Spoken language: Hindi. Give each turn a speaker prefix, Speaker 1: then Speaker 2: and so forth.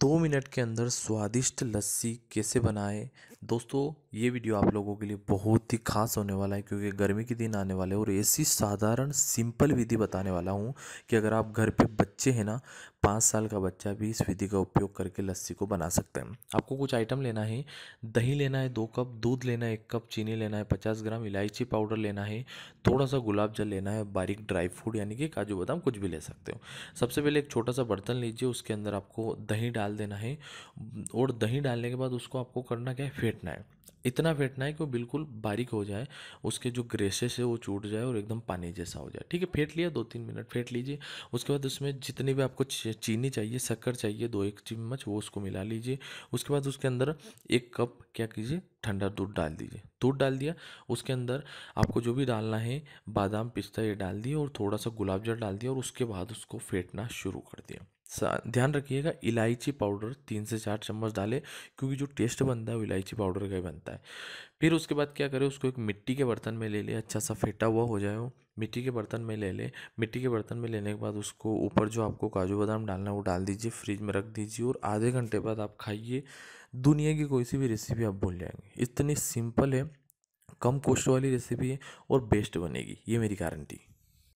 Speaker 1: दो मिनट के अंदर स्वादिष्ट लस्सी कैसे बनाएं दोस्तों ये वीडियो आप लोगों के लिए बहुत ही खास होने वाला है क्योंकि गर्मी के दिन आने वाले और ऐसी साधारण सिंपल विधि बताने वाला हूँ कि अगर आप घर पे बच्चे हैं ना पाँच साल का बच्चा भी इस विधि का उपयोग करके लस्सी को बना सकते हैं आपको कुछ आइटम लेना है दही लेना है दो कप दूध लेना है एक कप चीनी लेना है पचास ग्राम इलायची पाउडर लेना है थोड़ा सा गुलाब जल लेना है बारीक ड्राई फ्रूट यानी कि काजू बादाम कुछ भी ले सकते हो सबसे पहले एक छोटा सा बर्तन लीजिए उसके अंदर आपको दही डाल डाल देना है और दही डालने के बाद उसको आपको करना क्या है फेंटना है इतना फेंटना है कि वो बिल्कुल बारीक हो जाए उसके जो ग्रेसेस है वो छूट जाए और एकदम पानी जैसा हो जाए ठीक है फेंट लिया दो तीन मिनट फेंट लीजिए उसके बाद उसमें जितनी भी आपको चीनी चाहिए शक्कर चाहिए दो एक चम्मच वो उसको मिला लीजिए उसके बाद उसके अंदर एक कप क्या कीजिए ठंडा दूध डाल दीजिए दूध डाल दिया उसके अंदर आपको जो भी डालना है बादाम पिस्ता ये डाल दिए और थोड़ा सा गुलाब जल डाल दिया और उसके बाद उसको फेंटना शुरू कर दिया ध्यान रखिएगा इलायची पाउडर तीन से चार चम्मच डालें क्योंकि जो टेस्ट बनता है वो इलायची पाउडर का ही बनता है फिर उसके बाद क्या करें उसको एक मिट्टी के बर्तन में ले लें अच्छा सा फेटा हुआ हो जाए वो मिट्टी के बर्तन में ले लें मिट्टी के बर्तन में लेने के बाद उसको ऊपर जो आपको काजू बादाम डालना है वो डाल दीजिए फ्रिज में रख दीजिए और आधे घंटे बाद आप खाइए दुनिया की कोई सी भी रेसिपी आप भूल जाएंगे इतनी सिंपल है कम कोस्ट वाली रेसिपी है और बेस्ट बनेगी ये मेरी गारंटी